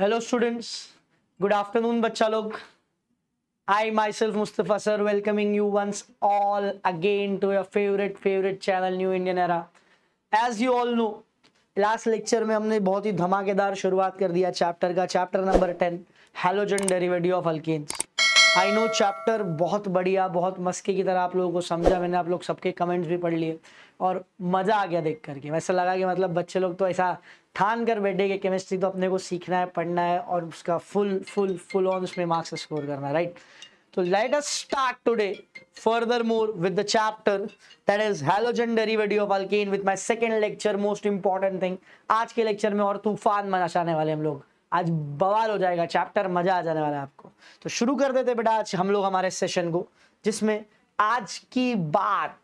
Hello students good afternoon बच्चा लोग I myself Mustafa sir welcoming you once all again to your favourite favourite channel new Indian era as you all know last lecture में हमने बहुत ही धमाकेदार शुरुआत कर दिया चैप्टर का chapter number ten halogen derivative of alkanes I know chapter बहुत बढ़िया बहुत मस्के की तरह आप लोगों को समझा मैंने आप लोग सबके कमेंट्स भी पढ़ लिए और मज़ा आ गया देख करके वैसा लगा कि मतलब बच्चे लोग तो ऐसा ठान कर बैठे कि केमिस्ट्री तो अपने को सीखना है पढ़ना है और उसका फुल फुल फुल ऑन उसमें मार्क्स स्कोर करना है राइट तो let us start today further more with the chapter that is halogen derivative of alkane with my second lecture most important thing आज के लेक्चर में और तूफान मचाने वाले हम लोग आज बवाल हो जाएगा चैप्टर मजा आ जाने वाला है आपको तो शुरू कर देते बेटा आज हम लोग हमारे सेशन को जिसमें आज की बात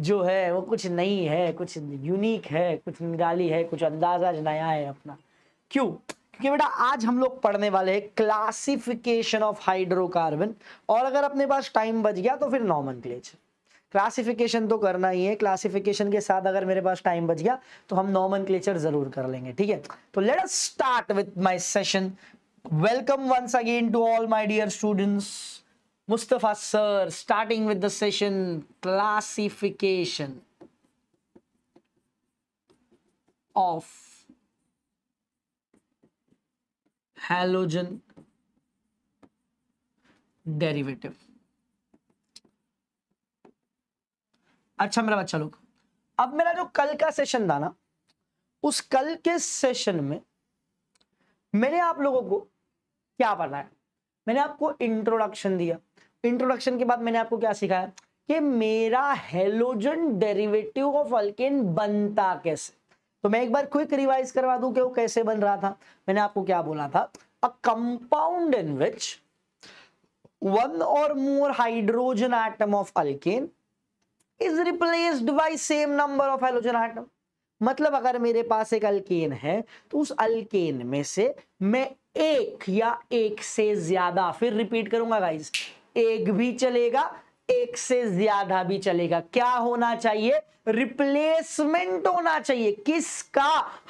जो है वो कुछ नई है कुछ यूनिक है कुछ निराली है कुछ अंदाजा नया है अपना क्यों क्योंकि बेटा आज हम लोग पढ़ने वाले हैं क्लासिफिकेशन ऑफ हाइड्रोकार्बन और अगर अपने पास टाइम बच गया तो फिर नॉमन क्लासिफिकेशन तो करना ही है क्लासिफिकेशन के साथ अगर मेरे पास टाइम बच गया तो हम नॉमन जरूर कर लेंगे ठीक है तो let start with my session welcome once again to all my dear students Mustafa sir, starting with the session classification of halogen derivative. अच्छा मेरा बच्चा लोग अब मेरा जो कल का सेशन था ना उस कल के सेशन में मैंने आप लोगों को क्या पढ़ा है मैंने आपको इंट्रोडक्शन दिया इंट्रोडक्शन के बाद मैंने आपको क्या सिखाया कि मेरा हेलोजन डेरिवेटिव ऑफ अल्केन बनता कैसे तो मैं एक बार क्विक रिवाइज करवा दूं कि वो कैसे बन रहा था मैंने आपको क्या बोला था अ कंपाउंड इन विच वन और more hydrogen atom of alkane is replaced by same number of halogen atom मतलब अगर मेरे पास एक अल्केन है तो उस अल्केन में से मैं एक या एक से ज्यादा फिर रिपीट करूंगा गाइज एक भी चलेगा एक से ज्यादा भी चलेगा क्या होना चाहिए रिप्लेसमेंट होना चाहिए किसका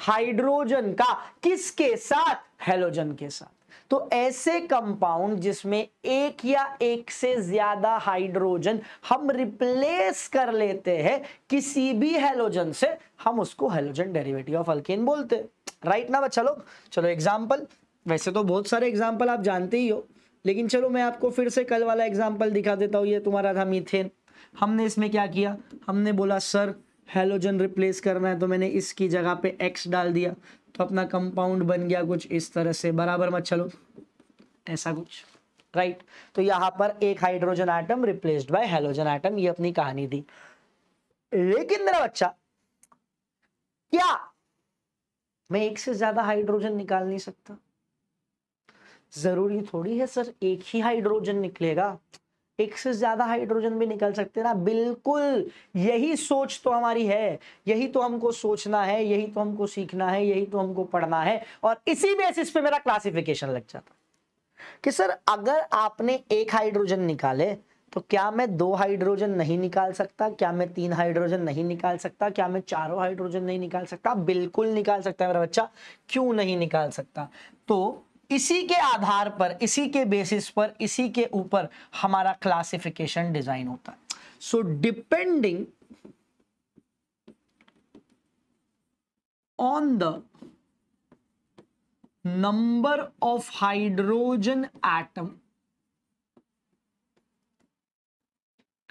हाइड्रोजन का किसके साथ हेलोजन के साथ तो ऐसे कंपाउंड जिसमें एक या एक से ज्यादा हाइड्रोजन हम रिप्लेस कर लेते हैं किसी भी हेलोजन से हम उसको हेलोजन डेरिवेटिव ऑफ अल्केन बोलते हैं राइट ना बच्चा लोग चलो एग्जाम्पल वैसे तो बहुत सारे एग्जाम्पल आप जानते ही हो लेकिन चलो मैं आपको फिर से कल वाला एग्जाम्पल दिखा देता हूँ ये तुम्हारा था मीथेन हमने इसमें क्या किया हमने बोला सर हेलोजन रिप्लेस करना है तो मैंने इसकी जगह पे एक्स डाल दिया तो अपना कंपाउंड बन गया कुछ इस तरह से बराबर मत चलो ऐसा कुछ राइट तो यहाँ पर एक hydrogen atom replaced by halogen atom ये अपनी कहानी थी लेकिन मेरा बच्चा क्या मैं एक से ज्यादा हाइड्रोजन निकाल नहीं सकता ज़रूरी थोड़ी है सर एक ही हाइड्रोजन निकलेगा एक से ज्यादा हाइड्रोजन भी निकल सकते ना बिल्कुल यही सोच तो हमारी है यही तो हमको सोचना है यही तो हमको सीखना है यही तो हमको पढ़ना है और इसी बेसिस पे मेरा क्लासिफिकेशन लग जाता कि सर अगर आपने एक हाइड्रोजन निकाले तो क्या मैं दो हाइड्रोजन नहीं निकाल सकता क्या मैं तीन हाइड्रोजन नहीं निकाल सकता क्या मैं चारों हाइड्रोजन नहीं निकाल सकता बिल्कुल निकाल सकता है मेरा बच्चा क्यों नहीं निकाल सकता तो इसी के आधार पर इसी के बेसिस पर इसी के ऊपर हमारा क्लासिफिकेशन डिजाइन होता है so depending on the number of hydrogen atom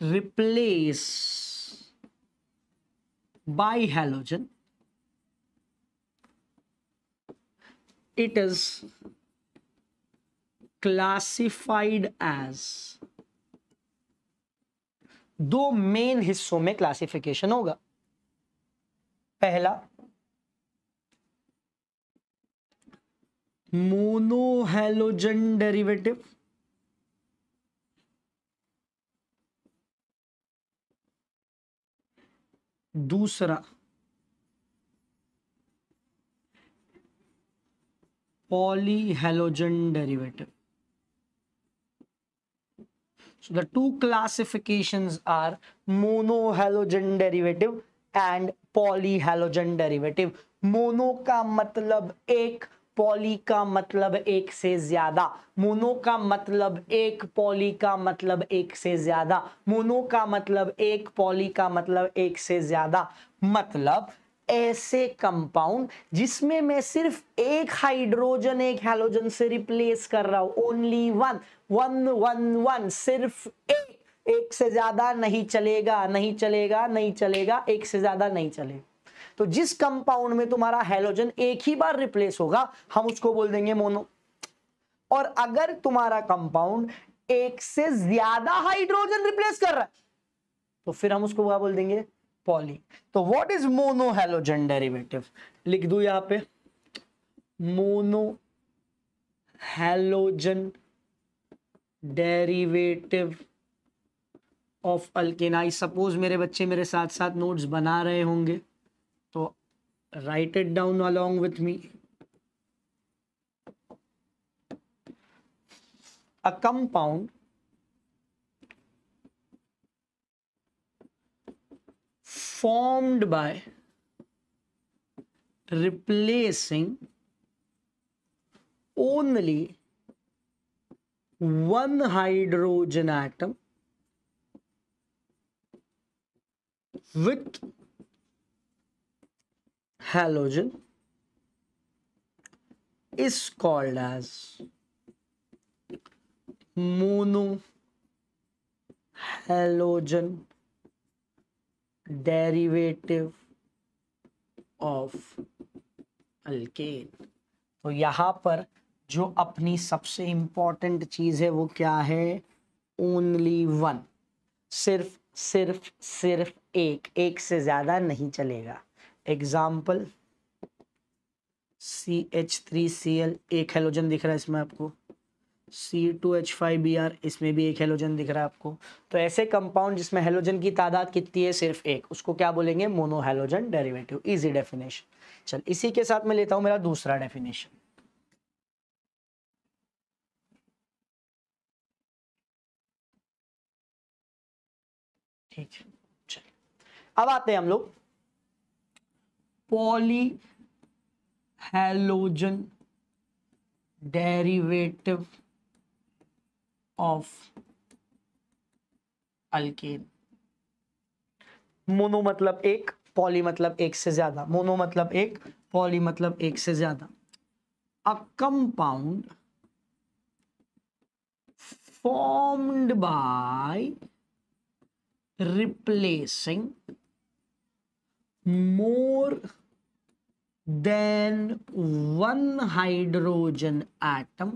replace by halogen it is classified as दो मेन हिस्सों में क्लासिफिकेशन होगा पहला मोनोहेलोजन डेरिवेटिव दूसरा polyhalogen derivative So the two classifications are monohalogen derivative and polyhalogen derivative. Mono ka matlab ek poly का मतलब एक से ज्यादा मोनो का मतलब एक पॉली का मतलब एक से ज्यादा मोनो का मतलब एक पॉली का मतलब एक से ज्यादा मतलब ऐसे कंपाउंड जिसमें मैं सिर्फ एक हाइड्रोजन एक हेलोजन से रिप्लेस कर रहा हूं only one one one one सिर्फ एक एक से ज्यादा नहीं चलेगा नहीं चलेगा नहीं चलेगा एक से ज्यादा नहीं चलेगा तो जिस कंपाउंड में तुम्हारा हेलोजन एक ही बार रिप्लेस होगा हम उसको बोल देंगे मोनो और अगर तुम्हारा कंपाउंड एक से ज्यादा हाइड्रोजन रिप्लेस कर रहा है तो फिर हम उसको क्या बोल देंगे पॉली तो what is mono halogen derivative लिख दू यहां पे mono halogen derivative of alkane I suppose मेरे बच्चे मेरे साथ साथ नोट्स बना रहे होंगे तो write it down along with me a compound formed by replacing only one hydrogen atom with halogen is called as monohalogen derivative of alkane तो यहाँ पर जो अपनी सबसे इंपॉर्टेंट चीज़ है वो क्या है ओनली वन सिर्फ सिर्फ सिर्फ एक एक से ज़्यादा नहीं चलेगा example C H three C L एक हेलोजन दिख रहा है इसमें आपको C two H five B R इसमें भी एक हेलोजन दिख रहा है आपको तो ऐसे कंपाउंड जिसमें हेलोजन की तादाद कितनी है सिर्फ एक उसको क्या बोलेंगे मोनोहेलोजन डेरिवेटिव इजी डेफिनेशन चल इसी के साथ मैं लेता हूं मेरा दूसरा डेफिनेशन ठीक है चल अब आते हैं हम लोग poly halogen derivative of alkane mono मतलब एक पॉली मतलब एक से ज्यादा मोनो मतलब एक पॉली मतलब एक से ज्यादा a compound formed by replacing more than one hydrogen atom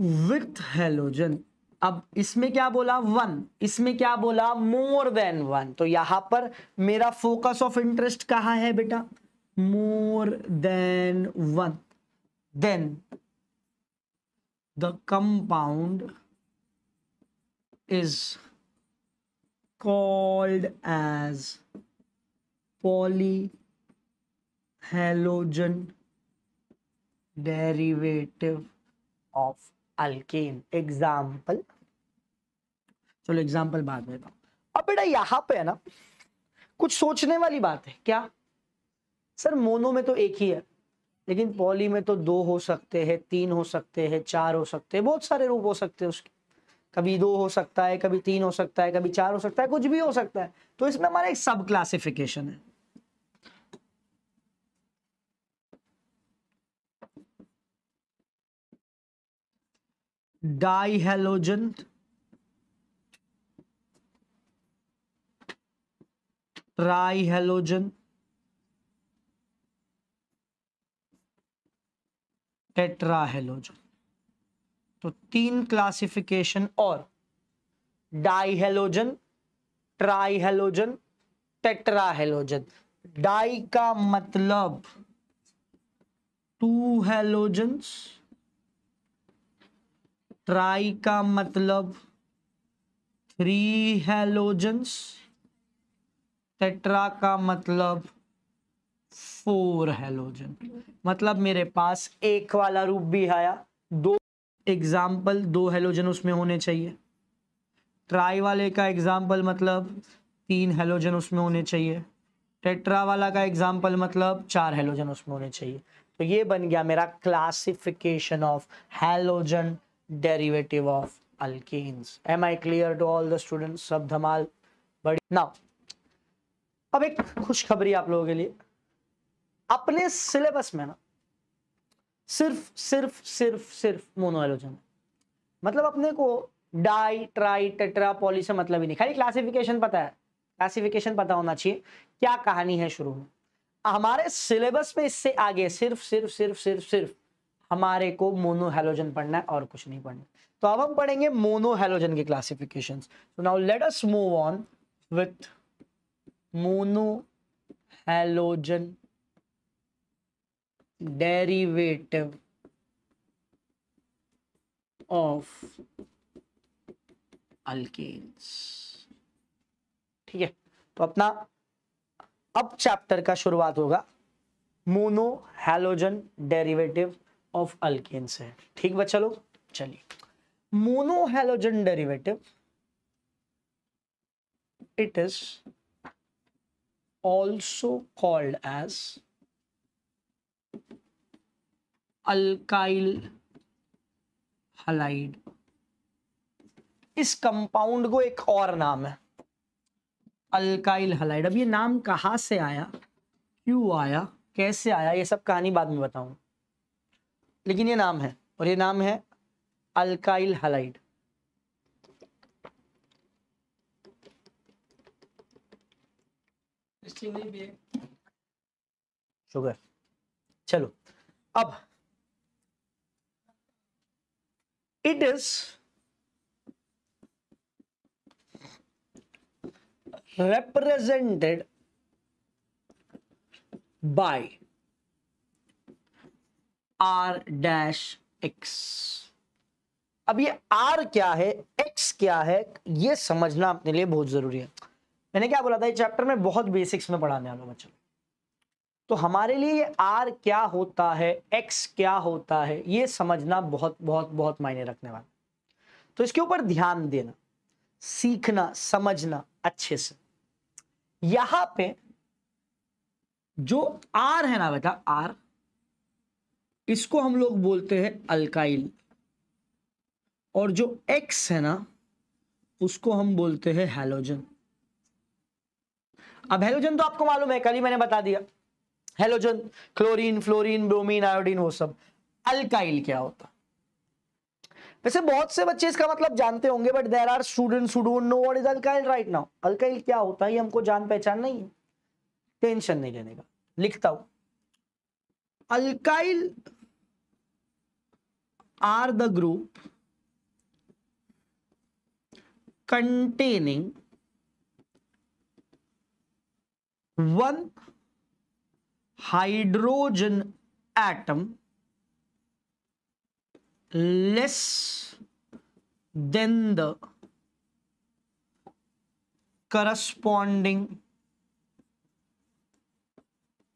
with halogen अब इसमें क्या बोला वन इसमें क्या बोला मोर देन वन तो यहां पर मेरा फोकस ऑफ इंटरेस्ट कहाँ है बेटा more than one then the compound is called as poly halogen derivative of alkane example चलो एग्जाम्पल बाद में अब बेटा यहां पे है ना कुछ सोचने वाली बात है क्या सर मोनो में तो एक ही है लेकिन पॉली में तो दो हो सकते हैं तीन हो सकते हैं चार हो सकते हैं बहुत सारे रूप हो सकते हैं उसके कभी दो हो सकता है कभी तीन हो सकता है कभी चार हो सकता है कुछ भी हो सकता है तो इसमें हमारा एक सब क्लासिफिकेशन है हेलोजन ट्राईहेलोजन टेट्राहेलोजन तो तीन क्लासिफिकेशन और हेलोजन ट्राईहेलोजन टेट्राहेलोजन डाई का मतलब टू हेलोजन्स ट्राई का मतलब थ्री हेलोजन्स टेट्रा का मतलब फोर हेलोजन मतलब मेरे पास एक वाला रूप भी आया दो एग्जाम्पल दो हेलोजन उसमें होने चाहिए ट्राई वाले का एग्जाम्पल मतलब तीन हेलोजन उसमें होने चाहिए टेट्रा वाला का एग्जाम्पल मतलब चार हेलोजन उसमें होने चाहिए तो ये बन गया मेरा classification of halogen derivative of alkenes. Am I clear to all the students? सब धमाल बड़ी Now, अब एक खुशखबरी आप लोगों के लिए अपने सिलेबस में ना सिर्फ सिर्फ सिर्फ सिर्फ मोनोएलोजन मतलब अपने को डाई ट्राई टेट्रा पॉली से मतलब ही नहीं खाली क्लासिफिकेशन पता है क्लासिफिकेशन पता होना चाहिए क्या कहानी है शुरू में हमारे सिलेबस में इससे आगे सिर्फ सिर्फ सिर्फ सिर्फ सिर्फ हमारे को मोनो हेलोजन पढ़ना है और कुछ नहीं पढ़ना तो अब हम पढ़ेंगे मोनो हेलोजन के classification so now let us move on with mono halogen derivative of alkanes ठीक है तो अपना अब चैप्टर का शुरुआत होगा mono halogen derivative of alkanes है ठीक बच्चा लोग चलिए monohalogen derivative it is also called as alkyl halide इस कंपाउंड को एक और नाम है अल्काइल हलाइड अब ये नाम कहां से आया क्यों आया कैसे आया ये सब कहानी बाद में बताऊंगा लेकिन ये नाम है और ये नाम है अल्काइल हलाइड शुगर चलो अब it is represented by R dash X अब ये आर क्या है एक्स क्या है ये समझना अपने लिए बहुत जरूरी है मैंने क्या बोला था ये चैप्टर में बहुत बेसिक्स में पढ़ाने वाला बच्चों तो हमारे लिए ये आर क्या होता है एक्स क्या होता है ये समझना बहुत बहुत बहुत मायने रखने वाला तो इसके ऊपर ध्यान देना सीखना समझना अच्छे से यहां पे जो आर है ना बेटा आर इसको हम लोग बोलते हैं अल्काइल और जो एक्स है ना उसको हम बोलते हैं हेलोजन अब हेलोजन तो आपको मालूम है कल ही मैंने बता दिया halogen chlorine fluorine bromine iodine वो सब अल्काइल क्या होता वैसे बहुत से बच्चे इसका मतलब जानते होंगे but there are students know what is alkyl right now alkyl क्या होता है ये हमको जान पहचान नहीं है टेंशन नहीं लेने का लिखता हूं alkyl are the group containing one hydrogen atom less than the corresponding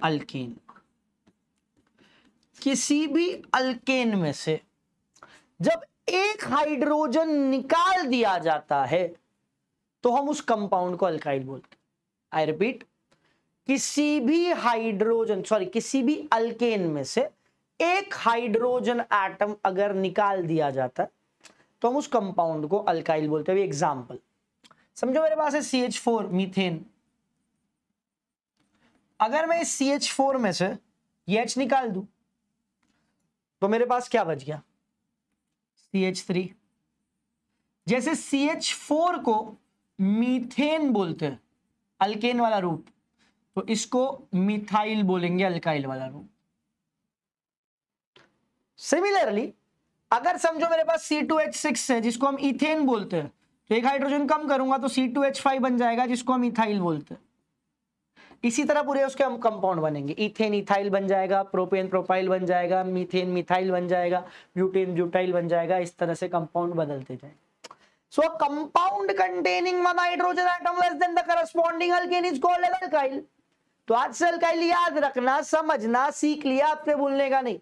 alkene. किसी भी अल्केन में से जब एक हाइड्रोजन निकाल दिया जाता है तो हम उस कंपाउंड को अल्काइल बोलते आई रिपीट किसी भी हाइड्रोजन सॉरी किसी भी अल्केन में से एक हाइड्रोजन एटम अगर निकाल दिया जाता है तो हम उस कंपाउंड को अल्काइल बोलते हैं एग्जाम्पल समझो मेरे पास है सी एच फोर मीथेन अगर मैं इस सी एच फोर में से ये एच निकाल दू तो मेरे पास क्या बच गया सी एच थ्री जैसे सी एच फोर को मीथेन बोलते हैं अल्केन वाला रूप तो इसको मिथाइल बोलेंगे अल्काइल वाला रूप सिमिलरली अगर समझो मेरे पास सी टू एच सिक्स है जिसको हम इथेन बोलते हैं तो एक हाइड्रोजन कम करूंगा तो सी टू एच फाइव बन जाएगा जिसको हम इथाइल बोलते हैं इसी तरह पूरे उसके हम कंपाउंड बनेंगे इथेन इथाइल बन जाएगा प्रोपेन प्रोपाइल बन जाएगा मीथेन मिथाइल बन जाएगा ब्यूटेन ब्यूटाइल बन जाएगा इस तरह से कंपाउंड बदलते जाएंगे so compound containing one hydrogen atom less than the the alkane is called called an तो आज से अल्काइल याद रखना समझना सीख लिया आपने भूलने का नहीं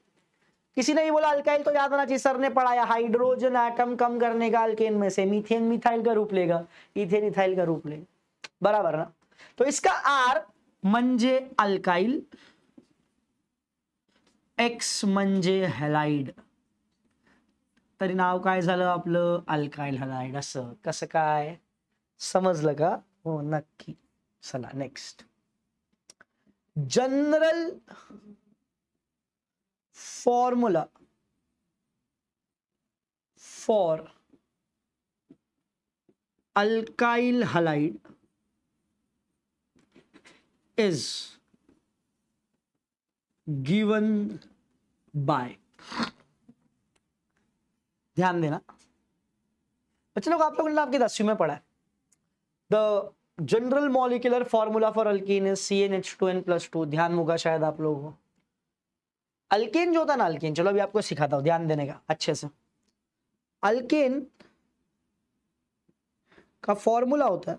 किसी ने ये बोला अल्काइल तो याद आना चाहिए सर ने पढ़ाया हाइड्रोजन आइटम कम करने का अल्केन में से मीथेन मिथाइल का रूप लेगा इथेन इथाइल का रूप लेगा बराबर ना तो इसका आर म्हणजे अल्काइल एक्स म्हणजे हॅलाइड तरी नाव काय झालं आपलं अल्काईल हॅलाइड असं कसं काय समजलं का हो नक्की चला next general formula for alkyl halide is given by ध्यान देना बच्चे लोग आप लोगों ने आपकी दसवीं में पढ़ा है the general molecular formula for alkanes C N H two N plus two ध्यान होगा शायद आप लोगों को अल्केन जो होता है ना अल्किन चलो अभी आपको सिखाता हूं ध्यान देने का अच्छे से अल्किन का फॉर्मूला होता है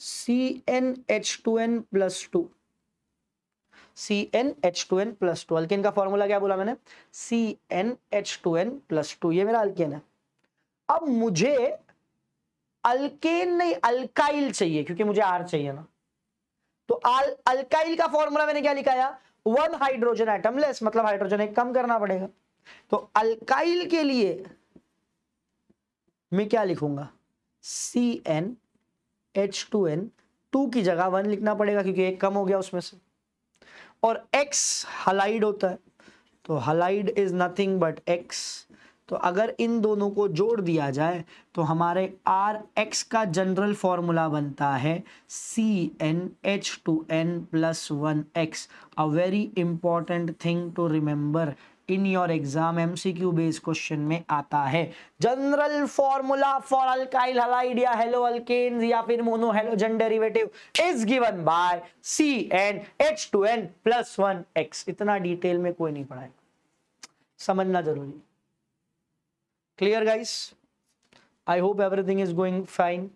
C N H two N plus two C N H two N plus two alkane का फॉर्मूला क्या बोला मैंने C N H two N plus two ये मेरा अल्किन है अब मुझे अल्केन नहीं अल्काइल चाहिए क्योंकि मुझे आर चाहिए ना तो अल अल्काइल का फॉर्मूला मैंने क्या लिखाया वन हाइड्रोजन एटम लेस मतलब हाइड्रोजन एक कम करना पड़ेगा तो अल्काइल के लिए मैं क्या लिखूंगा C N H two N two की जगह वन लिखना पड़ेगा क्योंकि एक कम हो गया उसमें से और एक्स हलाइड होता है तो halide is nothing but X तो अगर इन दोनों को जोड़ दिया जाए तो हमारे आर एक्स का जनरल फॉर्मूला बनता है C N H two N plus one X a very important thing to remember in your exam MCQ base question में आता है जनरल फॉर्मूला फॉर अल्काइल हलाइडिया हेलो अल्केन या फिर mono halogen derivative is given by C N H two N plus one X इतना detail में कोई नहीं पढ़ाएगा समझना जरूरी clear guys I hope everything is going fine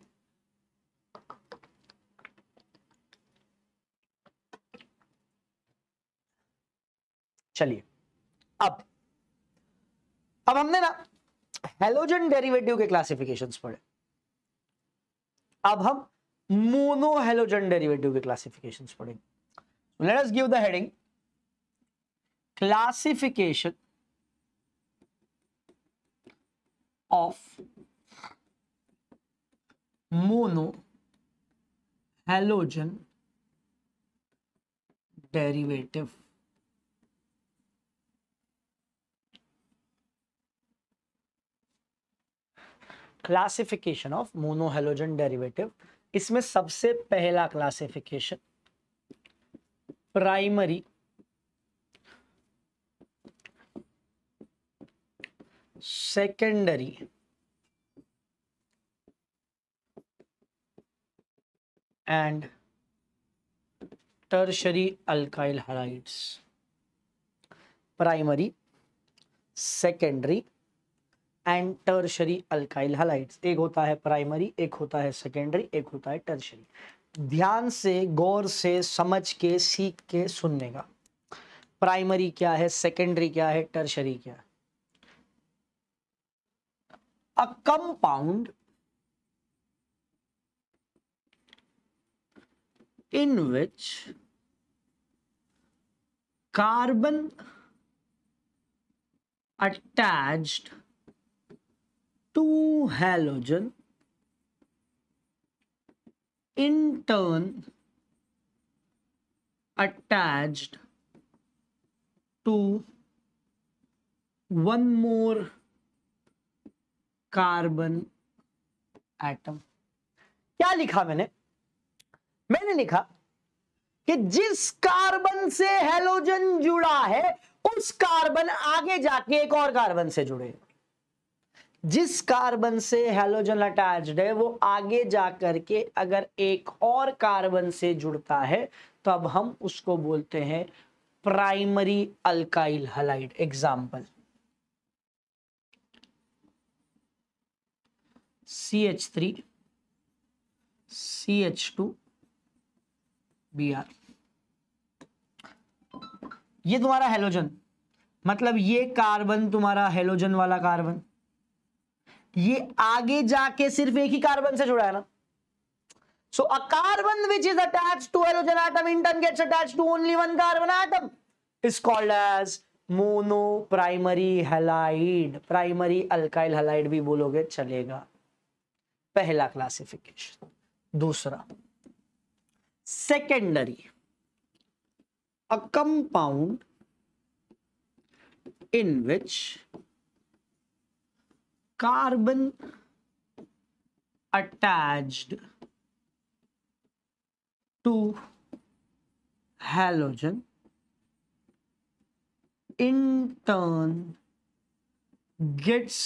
चलिए अब अब हमने ना हेलोजन डेरिवेटिव के क्लासिफिकेशन पढ़े अब हम मोनो हेलोजन डेरिवेटिव के क्लासिफिकेशन पढ़ेंगे let us give the heading classification of mono halogen derivative classification of monohalogen derivative इसमें सबसे पहला classification primary secondary and tertiary alkyl halides primary secondary and tertiary alkyl halide एक होता है primary एक होता है सेकेंडरी एक होता है टर्शरी ध्यान से गौर से समझ के सीख के सुनने का प्राइमरी क्या है सेकेंडरी क्या है टर्शरी क्या है a compound in which carbon attached two halogen in turn attached to one more carbon atom क्या लिखा मैंने मैंने लिखा कि जिस कार्बन से हेलोजन जुड़ा है उस कार्बन आगे जाके एक और कार्बन से जुड़ेगा जिस कार्बन से हेलोजन अटैच्ड है वो आगे जा करके अगर एक और कार्बन से जुड़ता है तो अब हम उसको बोलते हैं primary alkyl halide example C H three C H two B R ये तुम्हारा हेलोजन मतलब ये कार्बन तुम्हारा हेलोजन वाला कार्बन ये आगे जाके सिर्फ एक ही कार्बन से जुड़ा है ना so a carbon which is attach to halogen atom in turn gets attach to only one carbon atom is called as mono primary halide primary alkyl halide भी बोलोगे चलेगा पहला क्लासिफिकेशन दूसरा secondary a compound in which carbon attached to halogen in turn gets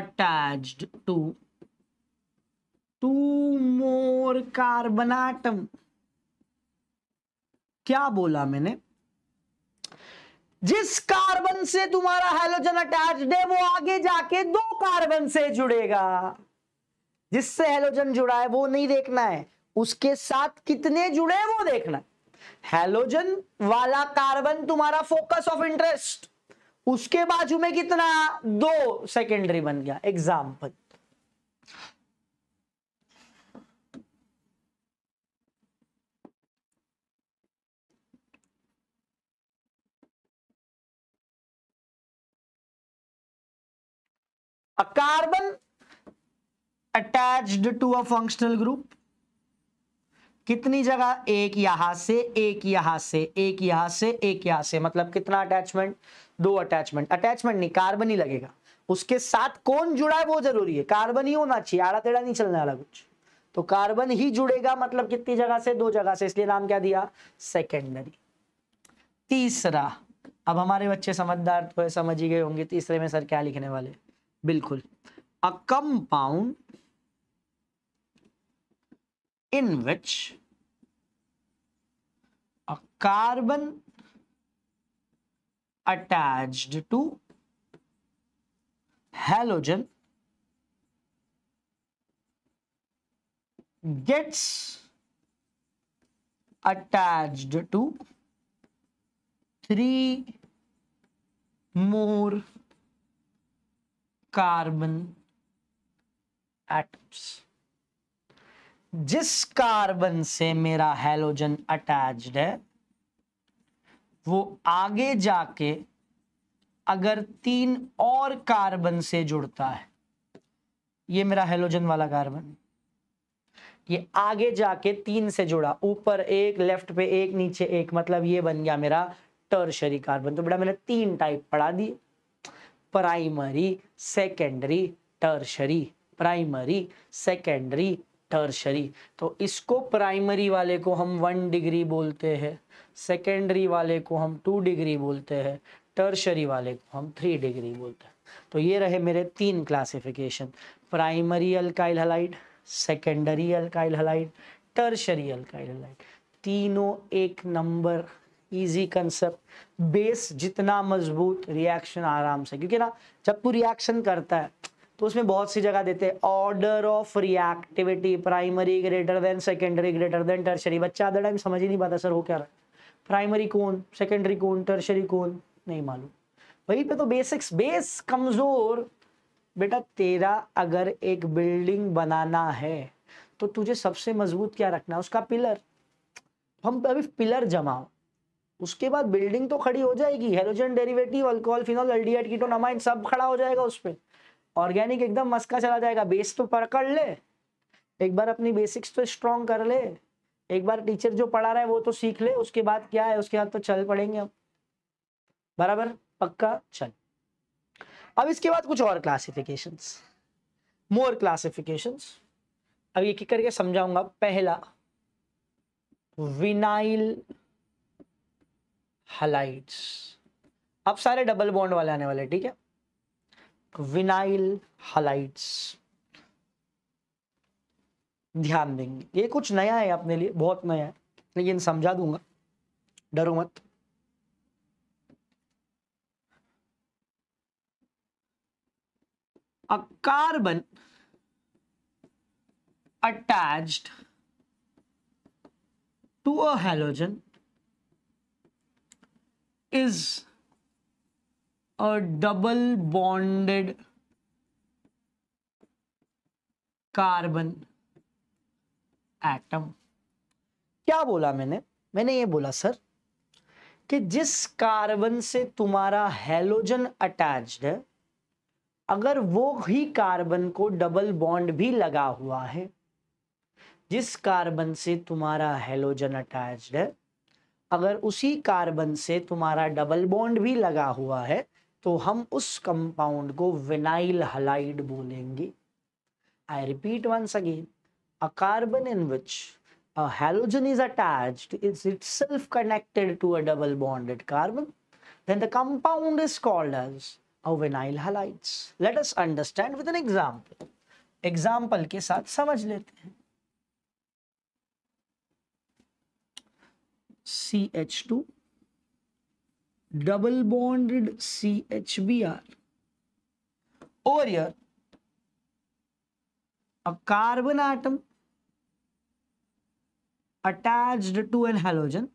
attached to two more carbon atom क्या बोला मैंने जिस carbon से तुम्हारा हेलोजन अटैच्ड है वो आगे जाके दो कार्बन से जुड़ेगा जिससे हेलोजन जुड़ा है वो नहीं देखना है उसके साथ कितने जुड़े वो देखना है हेलोजन वाला कार्बन तुम्हारा फोकस ऑफ इंटरेस्ट उसके बाजू में कितना दो सेकेंडरी बन गया example a carbon attached to a functional group कितनी जगह एक यहां से एक यहां से एक यहां से एक यहां से मतलब कितना अटैचमेंट दो अटैचमेंट अटैचमेंट नहीं कार्बन ही लगेगा उसके साथ कौन जुड़ा है वो जरूरी है कार्बन ही होना चाहिए आड़ा तेड़ा नहीं चलने वाला कुछ तो कार्बन ही जुड़ेगा मतलब कितनी जगह से दो जगह से इसलिए नाम क्या दिया सेकेंडरी तीसरा अब हमारे बच्चे समझदार तो समझ ही गए होंगे तीसरे में सर क्या लिखने वाले बिल्कुल a compound in which a carbon attach to halogen gets attach to three more carbon atoms जिस कार्बन से मेरा हेलोजन अटैच्ड है वो आगे जाके अगर तीन और कार्बन से जुड़ता है ये मेरा हेलोजन वाला कार्बन ये आगे जाके तीन से जुड़ा ऊपर एक लेफ्ट पे एक नीचे एक मतलब ये बन गया मेरा टर्शरी कार्बन तो बेटा मैंने तीन टाइप पढ़ा दिए primary secondary tertiary primary secondary tertiary तो इसको प्राइमरी वाले को हम वन डिग्री बोलते हैं सेकेंडरी वाले को हम टू डिग्री बोलते हैं टर्शरी वाले को हम थ्री डिग्री बोलते हैं तो ये रहे मेरे तीन classification primary alkyl halide secondary alkyl halide tertiary alkyl halide तीनों एक नंबर इजी कंसेप्ट बेस जितना मजबूत रिएक्शन आराम से क्योंकि ना जब तू रिएक्शन करता है तो उसमें बहुत सी जगह देते हैं order of reactivity primary greater than secondary greater than tertiary बच्चा आधा टाइम समझ ही नहीं पाता सर हो क्या रहा है प्राइमरी कौन सेकेंडरी कौन टर्शरी कौन नहीं मालूम वहीं पे तो बेसिक्स बेस कमजोर बेटा तेरा अगर एक बिल्डिंग बनाना है तो तुझे सबसे मजबूत क्या रखना है उसका पिलर हम अभी पिलर जमाओ उसके बाद बिल्डिंग तो खड़ी हो जाएगी halogen derivative alcohol phenol aldehyde ketone amine सब खड़ा हो जाएगा उस पर ऑर्गेनिक एकदम मस्का चला जाएगा बेस तो पकड़ ले एक बार अपनी बेसिक्स तो स्ट्रॉन्ग कर ले एक बार टीचर जो पढ़ा रहा है वो तो सीख ले उसके बाद क्या है उसके बाद तो चल पड़ेंगे हम बराबर पक्का चल अब इसके बाद कुछ और क्लासिफिकेशन मोर क्लासिफिकेशन अब एक एक करके समझाऊंगा पहला विनाइल हलाइड्स अब सारे डबल बॉन्ड वाले आने वाले ठीक है विनाइल हलाइड्स ध्यान देंगे ये कुछ नया है अपने लिए बहुत नया है लेकिन समझा दूंगा डरो मत a carbon attached to a halogen is a double bonded carbon atom क्या बोला मैंने मैंने ये बोला सर कि जिस कार्बन से तुम्हारा हेलोजन अटैच्ड है अगर वो ही कार्बन को डबल बॉन्ड भी लगा हुआ है जिस कार्बन से तुम्हारा हेलोजन अटैच्ड है अगर उसी कार्बन से तुम्हारा डबल बॉन्ड भी लगा हुआ है तो हम उस कंपाउंड को विनाइल हलाइड बोलेंगे I repeat once again a carbon in which a halogen is attach is itself connected to a double bonded carbon then the compound is called as vinyl halide let us understand with an example example के साथ समझ लेते हैं CH2 double bonded CHBr over here a carbon atom attached to an halogen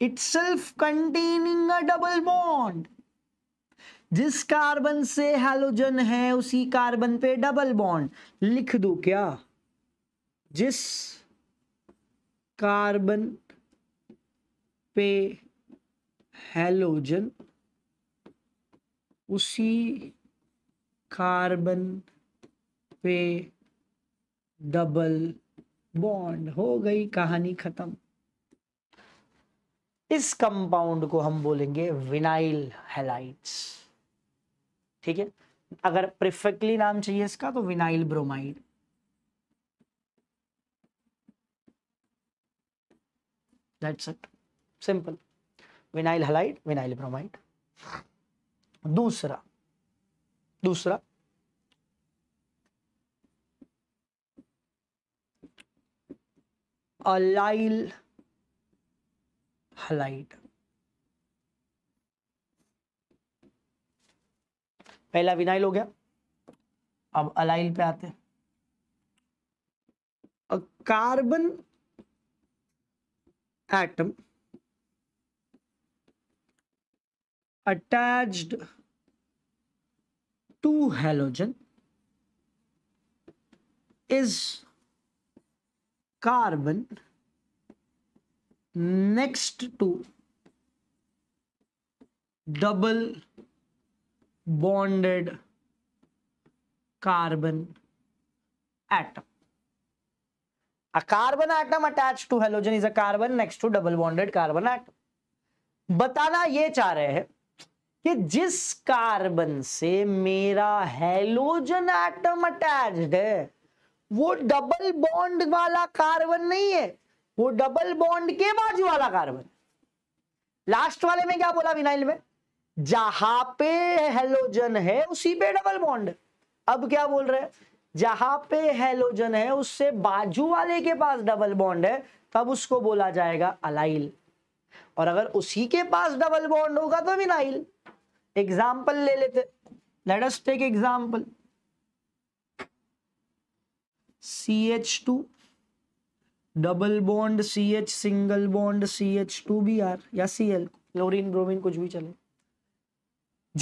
itself containing a double bond जिस carbon से halogen है उसी carbon पे डबल बॉन्ड लिख दो क्या जिस कार्बन पे हेलोजन उसी कार्बन पे डबल बॉन्ड हो गई कहानी खत्म इस कंपाउंड को हम बोलेंगे विनाइल हेलाइट्स ठीक है अगर परफेक्टली नाम चाहिए इसका तो vinyl bromide that's it simple vinyl halide vinyl bromide दूसरा दूसरा अलाइल हलाइड पहला विनाइल हो गया अब अलाइल पे आते carbon atom attached to halogen is carbon next to double bonded carbon atom a carbon atom attached to halogen is a carbon next to double bonded carbon atom बताना ये चाह रहे हैं कि जिस कार्बन से मेरा हेलोजन एटम अटैच्ड है वो डबल बॉन्ड वाला कार्बन नहीं है वो डबल बॉन्ड के बाजू वाला कार्बन लास्ट वाले में क्या बोला विनाइल में जहां पे हेलोजन है उसी पे डबल बॉन्ड अब क्या बोल रहे हैं जहां पे हेलोजन है उससे बाजू वाले के पास डबल बॉन्ड है तब उसको बोला जाएगा अलाइल और अगर उसी के पास डबल बॉन्ड होगा तो विनाइल एग्जाम्पल ले लेते let us take example C H two double bond C H single bond C H two B R या सी एल क्लोरिन ब्रोमिन कुछ भी चले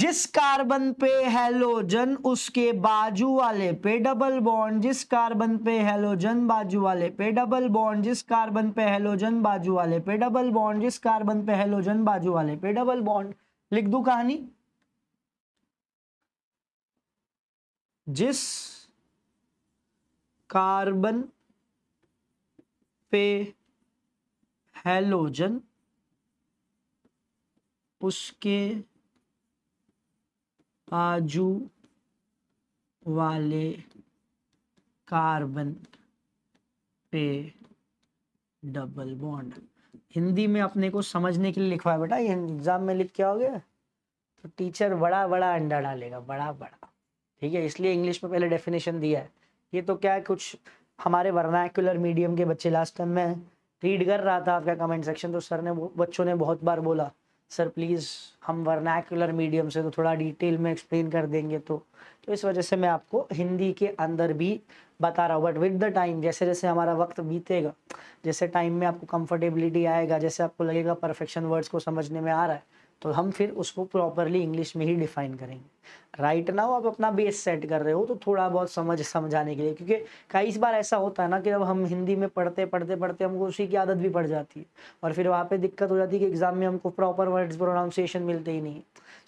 जिस कार्बन पे हेलोजन उसके बाजू वाले पे डबल बॉन्ड जिस कार्बन पे हेलोजन बाजू वाले पे डबल बॉन्ड जिस कार्बन पे हेलोजन बाजू वाले पे डबल बॉन्ड जिस कार्बन पे हेलोजन बाजू वाले पे डबल बॉन्ड लिख दू कहानी जिस कार्बन पे हेलोजन उसके आजू वाले कार्बन पे डबल बॉन्ड हिंदी में अपने को समझने के लिए लिखवाया बेटा ये एग्जाम में लिख क्या हो गया तो टीचर बड़ा बड़ा अंडा डालेगा बड़ा बड़ा ठीक है इसलिए इंग्लिश में पहले डेफिनेशन दिया है ये तो क्या है कुछ हमारे वर्नाकुलर मीडियम के बच्चे लास्ट टाइम में रीड कर रहा था आपका कमेंट सेक्शन तो सर ने बच्चों ने बहुत बार बोला सर प्लीज़ हम वर्नाकुलर मीडियम से तो थोड़ा डिटेल में एक्सप्लेन कर देंगे तो तो इस वजह से मैं आपको हिंदी के अंदर भी बता रहा हूँ बट विद द टाइम जैसे जैसे हमारा वक्त बीतेगा जैसे टाइम में आपको कंफर्टेबिलिटी आएगा जैसे आपको लगेगा परफेक्शन वर्ड्स को समझने में आ रहा है तो हम फिर उसको प्रॉपरली इंग्लिश में ही डिफाइन करेंगे राइट right नाउ आप अपना बेस सेट कर रहे हो तो थोड़ा बहुत समझ समझाने के लिए क्योंकि कई बार ऐसा होता है ना कि जब हम हिंदी में पढ़ते पढ़ते पढ़ते हमको उसी की आदत भी पड़ जाती है और फिर वहाँ पे दिक्कत हो जाती है कि एग्जाम में हमको प्रॉपर वर्ड्स प्रोनाउंसिएशन मिलते ही नहीं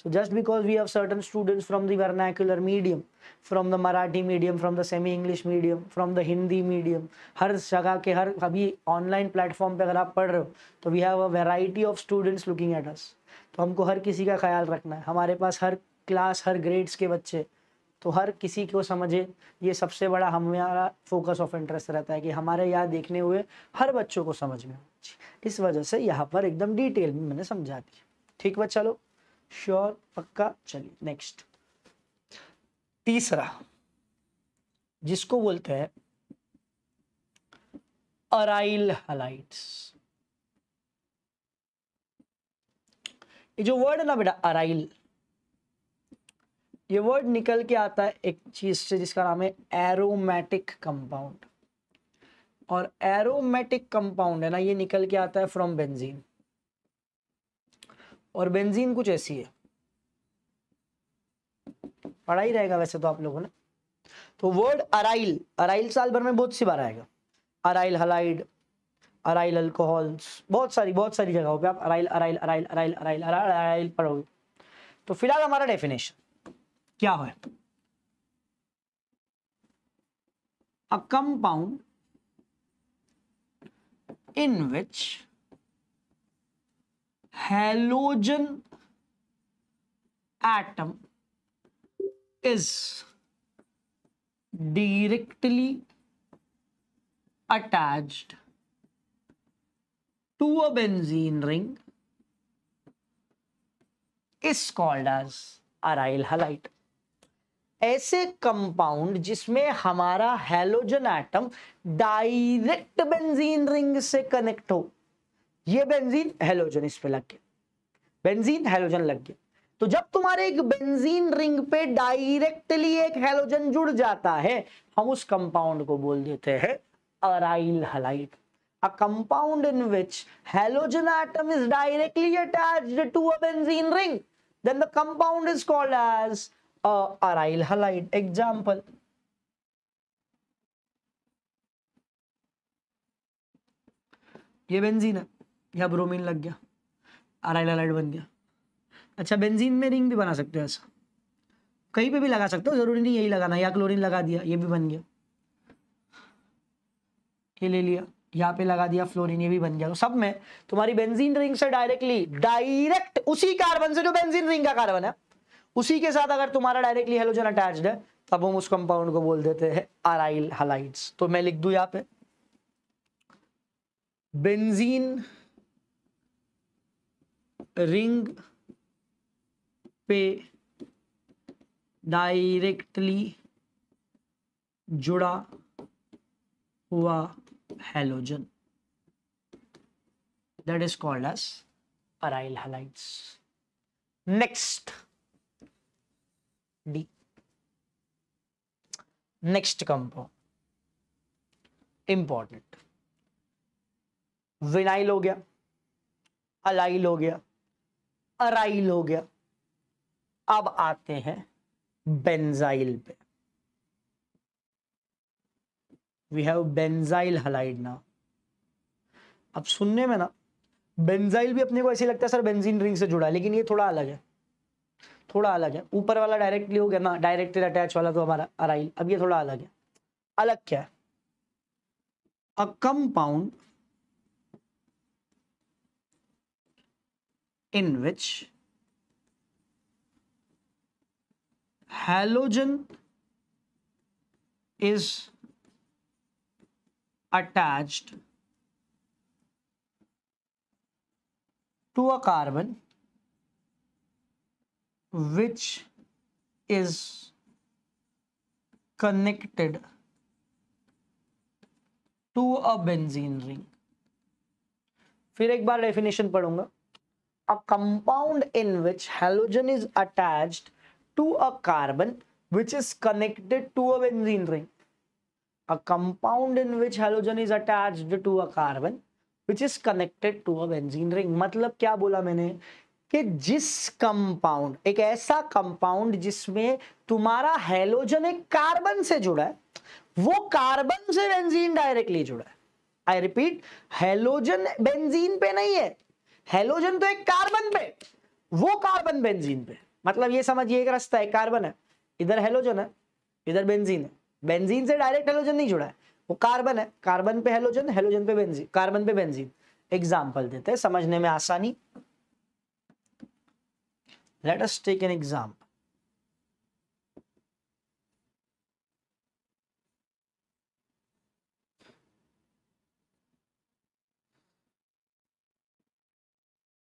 so just because we have certain students from the vernacular medium from the Marathi medium from the semi English medium from the Hindi medium हर जगह के हर अभी ऑनलाइन प्लेटफॉर्म पर अगर आप पढ़ रहे हो तो we have a variety of students looking at us तो हमको हर किसी का ख्याल रखना है हमारे पास हर क्लास हर ग्रेड्स के बच्चे तो हर किसी को समझे ये सबसे बड़ा हमारा फोकस ऑफ इंटरेस्ट रहता है कि हमारे यहाँ देखने हुए हर बच्चों को समझ में इस वजह से यहाँ पर एकदम डिटेल में मैंने समझा दी ठीक बा चलो श्योर पक्का चलिए नेक्स्ट तीसरा जिसको बोलते हैं अराइल हलाइट्स ये जो वर्ड है ना बेटा अराइल ये वर्ड निकल के आता है एक चीज से जिसका नाम है एरोमेटिक कंपाउंड और एरोमेटिक कंपाउंड है ना ये निकल के आता है फ्रॉम बेंजीन और बेंजीन कुछ ऐसी है पढ़ा ही रहेगा वैसे तो आप लोगों ने तो वर्ड अराइल अराइल साल भर में बहुत सी बार आएगा अराइल हलाइड अराइल अल्कोहल्स बहुत सारी बहुत सारी जगहों पे आप aryl aryl aryl aryl aryl aryl पढ़ोगे तो फिलहाल हमारा डेफिनेशन क्या है a compound in which halogen atom is directly attached to a benzene ring is called as ऐसे कंपाउंड जिसमें हमारा halogen atom direct benzene ring से कनेक्ट हो ये बेंजीन हेलोजन इस पे लग गया बेंजीन हेलोजन लग गया तो जब तुम्हारे एक बेंजीन रिंग पे डायरेक्टली एक हेलोजन जुड़ जाता है हम उस कंपाउंड को बोल देते हैं aryl halide a compound in which halogen atom is directly attached to a benzene ring, then the compound is called as a aryl halide. Example. ये बेंजीन है या ब्रोमीन लग गया अराइल अलाइड बन गया अच्छा बेंजीन में रिंग भी बना सकते हो ऐसा कहीं पे भी लगा सकते हो जरूरी नहीं यही लगाना या क्लोरीन लगा दिया ये भी बन गया ये ले लिया यहाँ पे लगा दिया फ्लोरिन ये भी बन गया तो सब में तुम्हारी बेंजीन रिंग से डायरेक्टली डायरेक्ट उसी कार्बन से जो बेंजीन रिंग का कार्बन है उसी के साथ अगर तुम्हारा डायरेक्टली हेलोजन अटैच है तब हम उस कंपाउंड को बोल देते हैं आराइल हलाइट तो मैं लिख दू यहां पे बेंजीन रिंग पे डायरेक्टली जुड़ा हुआ halogen that is called as aryl halides next d next compound important vinyl ho gaya allyl ho gaya aryl ho gaya ab aate hain benzyl pe we have benzyl halide ना अब सुनने में ना benzyl भी अपने को ऐसे लगता है सर बेंजीन रिंग से जुड़ा है लेकिन ये थोड़ा अलग है थोड़ा अलग है ऊपर वाला डायरेक्टली हो गया ना डायरेक्टली अटैच वाला तो हमारा अराइल अब ये थोड़ा अलग है अलग क्या है a compound in which halogen is attached to a carbon which is connected to a benzene ring फिर एक बार डेफिनेशन पढ़ूंगा a compound in which halogen is attach to a carbon which is connected to a ring a compound in which halogen is attached to a carbon which is connected to a benzene ring मतलब क्या बोला मैंने कि जिस compound एक ऐसा compound जिसमें तुम्हारा हेलोजन एक कार्बन से जुड़ा है वो कार्बन से बेंजीन डायरेक्टली जुड़ा है आई रिपीट हेलोजन बेंजीन पे नहीं है हेलोजन तो एक कार्बन पे वो कार्बन बेंजीन पे मतलब ये समझिए एक रास्ता है कार्बन है इधर हेलोजन है इधर बेंजीन है बेंजीन से डायरेक्ट हेलोजन नहीं जुड़ा है वो कार्बन है कार्बन पे हेलोजन हेलोजन पे बेंजीन कार्बन पे बेंजीन एग्जाम्पल देते हैं समझने में आसानी let us take an example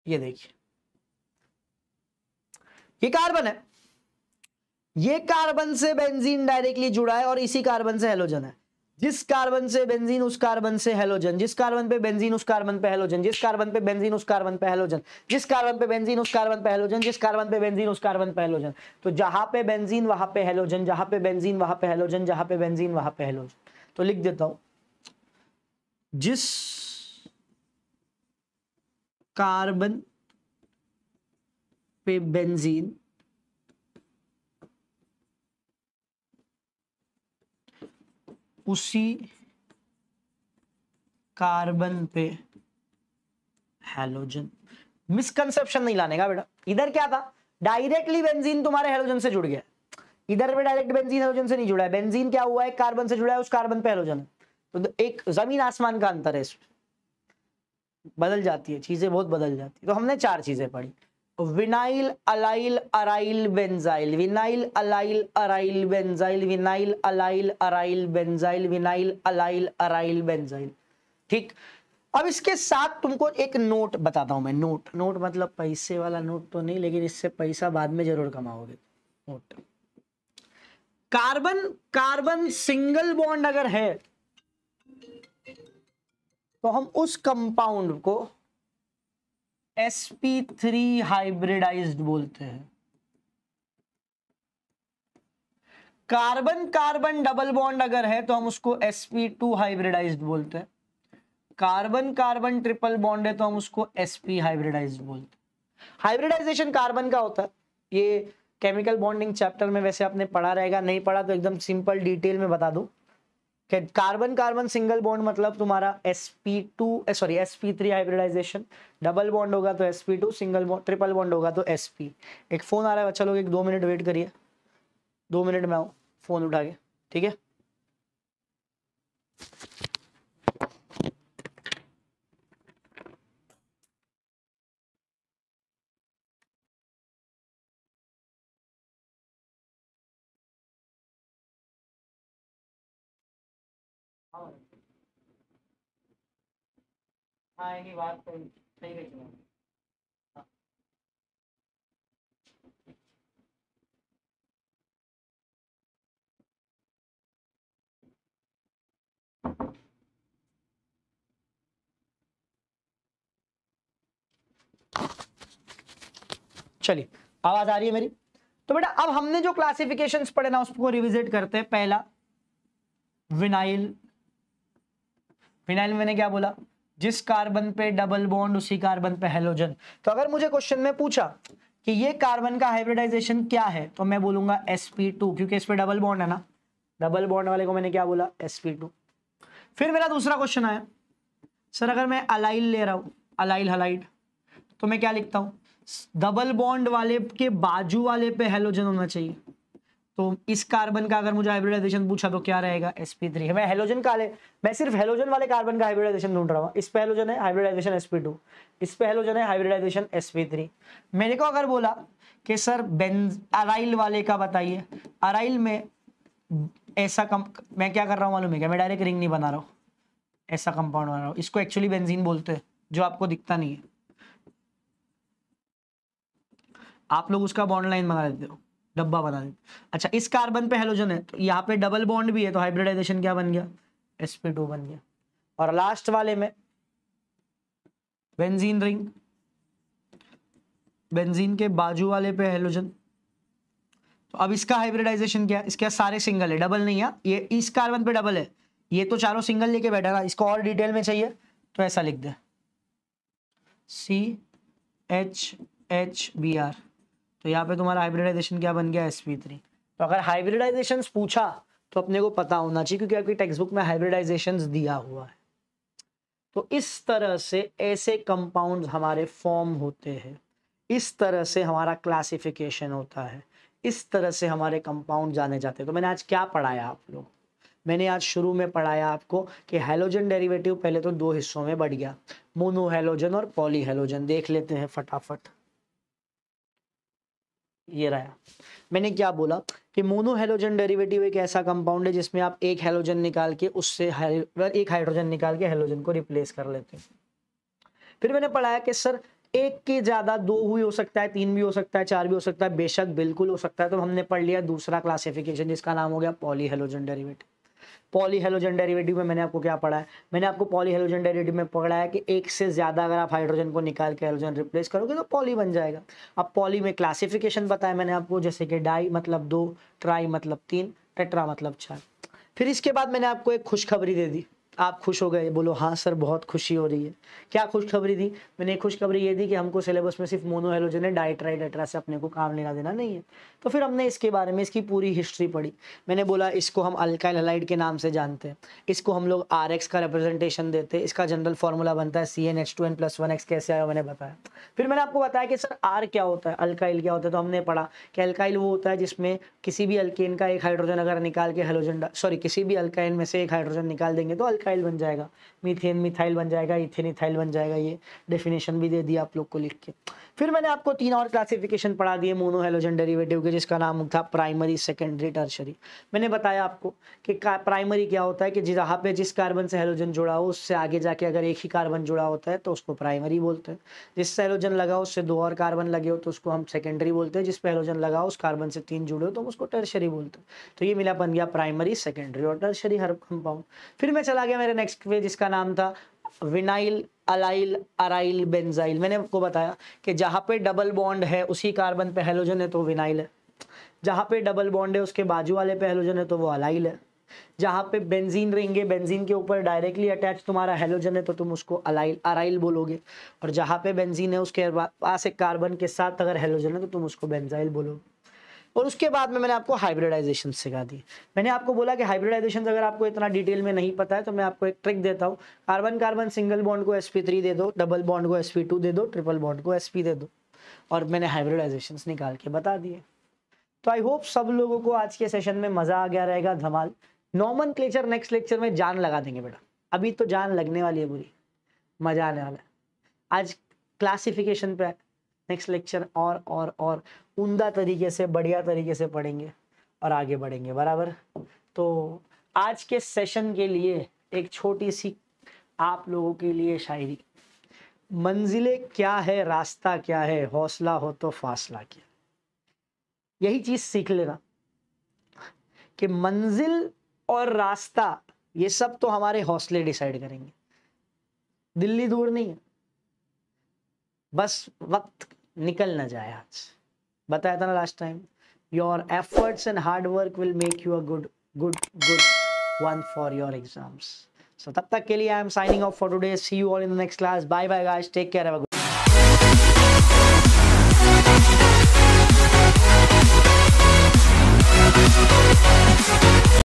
ये देखिए ये कार्बन है ये कार्बन से बेंजीन डायरेक्टली जुड़ा है और इसी कार्बन से हेलोजन है जिस कार्बन से बेंजीन उस कार्बन से हेलोजन जिस कार्बन पे बेंजीन उस कार्बन पे हेलोजन जिस कार्बन पे बेंजीन उस कार्बन पे हेलोजन जिस कार्बन पे बेंजीन उस कार्बन पे हेलोजन जिस कार्बन पे बेंजीन उस कार्बन पे हेलोजन तो जहां पे बेंजीन वहां पे हेलोजन जहां पे बेंजीन वहां पे हेलोजन जहां पे बेंजीन वहां पे हेलोजन तो लिख देता हूं जिस कार्बन पे बेंजीन उसी कार्बन पे हेलोजन मिसकंसेप्शन नहीं लाने का बेटा इधर क्या था डायरेक्टली बेंजीन तुम्हारे हेलोजन से जुड़ गया इधर पे डायरेक्ट बेंजीन हेलोजन से नहीं जुड़ा है बेंजीन क्या हुआ है कार्बन से जुड़ा है उस कार्बन पे हेलोजन तो एक जमीन आसमान का अंतर है इसमें बदल जाती है चीजें बहुत बदल जाती है तो हमने चार चीजें पढ़ी vinyl allyl aryl benzyl vinyl allyl aryl benzyl vinyl allyl aryl benzyl vinyl allyl aryl benzyl ठीक अब इसके साथ तुमको एक नोट बताता हूं मैं नोट नोट मतलब पैसे वाला नोट तो नहीं लेकिन इससे पैसा बाद में जरूर कमाओगे note carbon carbon single bond अगर है तो हम उस कंपाउंड को sp3 हाइब्रिडाइज्ड बोलते हैं कार्बन कार्बन डबल बॉन्ड अगर है तो हम उसको sp2 हाइब्रिडाइज्ड बोलते हैं कार्बन कार्बन ट्रिपल बॉन्ड है तो हम उसको sp हाइब्रिडाइज्ड बोलते हैं हाइब्रिडाइजेशन कार्बन का होता है ये केमिकल बॉन्डिंग चैप्टर में वैसे आपने पढ़ा रहेगा नहीं पढ़ा तो एकदम सिंपल डिटेल में बता दूं कार्बन कार्बन सिंगल बॉन्ड मतलब तुम्हारा sp2 sorry sp3 hybridisation double bond होगा तो sp2 single bond triple bond होगा तो sp एक फोन आ रहा है अच्छा लोग एक दो मिनट वेट करिए दो मिनट में आओ फोन उठा के ठीक है हाँ बात सही तो चलिए आवाज आ रही है मेरी तो बेटा अब हमने जो क्लासिफिकेशन पढ़े ना उसको रिविजिट करते हैं पहला विनाइल विनाइल मैंने क्या बोला जिस कार्बन पे डबल बॉन्ड उसी कार्बन पे हेलोजन तो अगर मुझे क्वेश्चन में पूछा कि ये कार्बन का हाइब्रिडाइजेशन क्या है तो मैं बोलूंगा sp2 क्योंकि इस पर डबल बॉन्ड है ना डबल बॉन्ड वाले को मैंने क्या बोला sp2 फिर मेरा दूसरा क्वेश्चन आया सर अगर मैं अलाइल ले रहा हूँ अलाइल हलाइड तो मैं क्या लिखता हूँ डबल बॉन्ड वाले के बाजू वाले पे हेलोजन होना चाहिए तो इस कार्बन का अगर मुझे हाइब्रिडाइजेशन पूछा तो क्या रहेगा sp3 है मैं हेलोजन का ले मैं सिर्फ हेलोजन वाले कार्बन का हाइब्रिडाइजेशन ढूंढ रहा हूँ इस पे हेलोजन है हाइब्रिडाइजेशन sp2 इस पे हेलोजन है हाइब्रिडाइजेशन sp3 मेरे को अगर बोला कि सर बेंज अराइल वाले का बताइए अराइल में ऐसा कम मैं क्या कर रहा हूँ मालूम है क्या मैं डायरेक्ट रिंग नहीं बना रहा हूँ ऐसा कंपाउंड बना रहा हूँ इसको एक्चुअली बेंजीन बोलते हैं जो आपको दिखता नहीं है आप लोग उसका बॉन्ड लाइन बना देते हो डब्बा बना दे अच्छा इस कार्बन पे हेलोजन है तो यहाँ पे डबल बॉन्ड भी है तो हाइब्रिडाइजेशन क्या बन गया sp2 बन गया और लास्ट वाले में बेंजीन रिंग बेंजीन के बाजू वाले पे हेलोजन तो अब इसका हाइब्रिडाइजेशन क्या इसके सारे सिंगल है डबल नहीं है ये इस कार्बन पे डबल है ये तो चारों सिंगल लेके बैठा ना इसको और डिटेल में चाहिए तो ऐसा लिख दे C H H B R तो यहाँ पे तुम्हारा हाइब्रिडाइजेशन क्या बन गया एस थ्री तो अगर हाइब्रिडाइजेशन पूछा तो अपने को पता होना चाहिए क्योंकि आपकी टेक्स्ट बुक में हाइब्रिडाइजेशन दिया हुआ है तो इस तरह से ऐसे कंपाउंड हमारे फॉर्म होते हैं इस तरह से हमारा क्लासिफिकेशन होता है इस तरह से हमारे कंपाउंड जाने जाते हैं तो मैंने आज क्या पढ़ाया आप लोग मैंने आज शुरू में पढ़ाया आपको कि हेलोजन डेरिवेटिव पहले तो दो हिस्सों में बढ़ गया मोनो हेलोजन और पॉली हेलोजन देख लेते हैं फटाफट ये रहा मैंने क्या बोला कि मोनो हेलोजन डेरिवेटिव एक ऐसा कंपाउंड है जिसमें आप एक हेलोजन निकाल के उससे एक हाइड्रोजन निकाल के हेलोजन को रिप्लेस कर लेते हैं फिर मैंने पढ़ाया कि सर एक के ज्यादा दो भी हो सकता है तीन भी हो सकता है चार भी हो सकता है बेशक बिल्कुल हो सकता है तो हमने पढ़ लिया दूसरा क्लासिफिकेशन जिसका नाम हो गया poly halogen derivative poly halogen derivative में मैंने आपको क्या पढ़ा है मैंने आपको पॉली हेलोजन डेरिवेटिव में पढ़ा है कि एक से ज़्यादा अगर आप हाइड्रोजन को निकाल के हेलोजन रिप्लेस करोगे तो पॉली बन जाएगा अब पॉली में क्लासिफिकेशन बताया मैंने आपको जैसे कि डाई मतलब दो ट्राई मतलब तीन टेट्रा मतलब चार फिर इसके बाद मैंने आपको एक खुशखबरी दे दी आप खुश हो गए बोलो हाँ सर बहुत खुशी हो रही है क्या खुशखबरी दी मैंने एक खुशखबरी ये दी कि हमको सिलेबस में सिर्फ मोनोहेलोजन है राइट एट्रा से अपने को काम लेना देना नहीं है तो फिर हमने इसके बारे में इसकी पूरी हिस्ट्री पढ़ी मैंने बोला इसको हम अल्काइल हलाइड के नाम से जानते हैं इसको हम लोग आर का रिप्रेजेंटेशन देते हैं इसका जनरल फॉर्मूला बनता है C N H two N plus one X कैसे आया मैंने बताया फिर मैंने आपको बताया कि सर आर क्या होता है अल्काइल क्या होता है तो हमने पढ़ा कि अल्काइल वो होता है जिसमें किसी भी अल्केन का एक हाइड्रोजन अगर निकाल के हेलोजन सॉरी किसी भी अल्काइन में से एक हाइड्रोजन निकाल देंगे तो अल्का मिसाइल बन जाएगा मीथेन मिथाइल बन जाएगा इथेन इथाइल बन जाएगा ये डेफिनेशन भी दे दिया आप लोग को लिख के फिर मैंने आपको तीन और क्लासिफिकेशन पढ़ा दिए मोनो हेलोजन डेरिवेटिव के जिसका नाम था प्राइमरी सेकेंडरी टर्शरी मैंने बताया आपको कि प्राइमरी क्या होता है कि जहाँ पे जिस कार्बन से हेलोजन जुड़ा हो उससे आगे जाके अगर एक ही कार्बन जुड़ा होता है तो उसको प्राइमरी बोलते हैं जिससे हेलोजन लगा उससे दो और कार्बन लगे हो तो उसको हम सेकेंडरी बोलते हैं जिस हेलोजन लगा उस कार्बन से तीन जुड़े हो तो हम उसको टर्शरी बोलते हैं तो ये मिला बन गया प्राइमरी सेकेंडरी और टर्शरी हर कंपाउंड फिर मैं चला गया मेरे नेक्स्ट पे जिसका का नाम था विनाइल अलाइल अराइल बेंजाइल मैंने आपको बताया कि जहाँ पे डबल बॉन्ड है उसी कार्बन पे हेलोजन है तो विनाइल है जहाँ पे डबल बॉन्ड है उसके बाजू वाले पे हेलोजन है तो वो अलाइल है जहाँ पे बेंजीन रहेंगे बेंजीन के ऊपर डायरेक्टली अटैच तुम्हारा हेलोजन है तो तुम उसको अलाइल अराइल बोलोगे और जहाँ पे बेंजीन है उसके पास एक कार्बन के साथ अगर हेलोजन है तो तुम उसको बेंजाइल बोलोगे और उसके बाद में मैंने आपको हाइब्रिडाइजेशन सिखा दी मैंने आपको बोला कि हाइब्रिडाइजेशन अगर आपको इतना डिटेल में नहीं पता है तो मैं आपको एक ट्रिक देता हूँ कार्बन कार्बन सिंगल बॉन्ड को एस दे दो डबल बॉन्ड को एस दे दो ट्रिपल बॉन्ड को एस दे दो और मैंने हाइब्रिडाइजेशन निकाल के बता दिए तो आई होप सब लोगों को आज के सेशन में मज़ा आ गया रहेगा धमाल नॉमन क्लेचर नेक्स्ट लेक्चर में जान लगा देंगे बेटा अभी तो जान लगने वाली है बुरी मज़ा आने वाला है आज क्लासिफिकेशन पे नेक्स्ट लेक्चर और और और उमदा तरीके से बढ़िया तरीके से पढ़ेंगे और आगे बढ़ेंगे बराबर तो आज के सेशन के लिए एक छोटी सी आप लोगों के लिए शायरी मंजिलें क्या है रास्ता क्या है हौसला हो तो फासला क्या यही चीज़ सीख लेना कि मंजिल और रास्ता ये सब तो हमारे हौसले डिसाइड करेंगे दिल्ली दूर नहीं है बस वक्त निकल ना जाए आज बताया था ना last time your efforts and hard work will make you a good good good one for your exams so तब तक के लिए I am signing off for today see you all in the next class bye bye guys take care have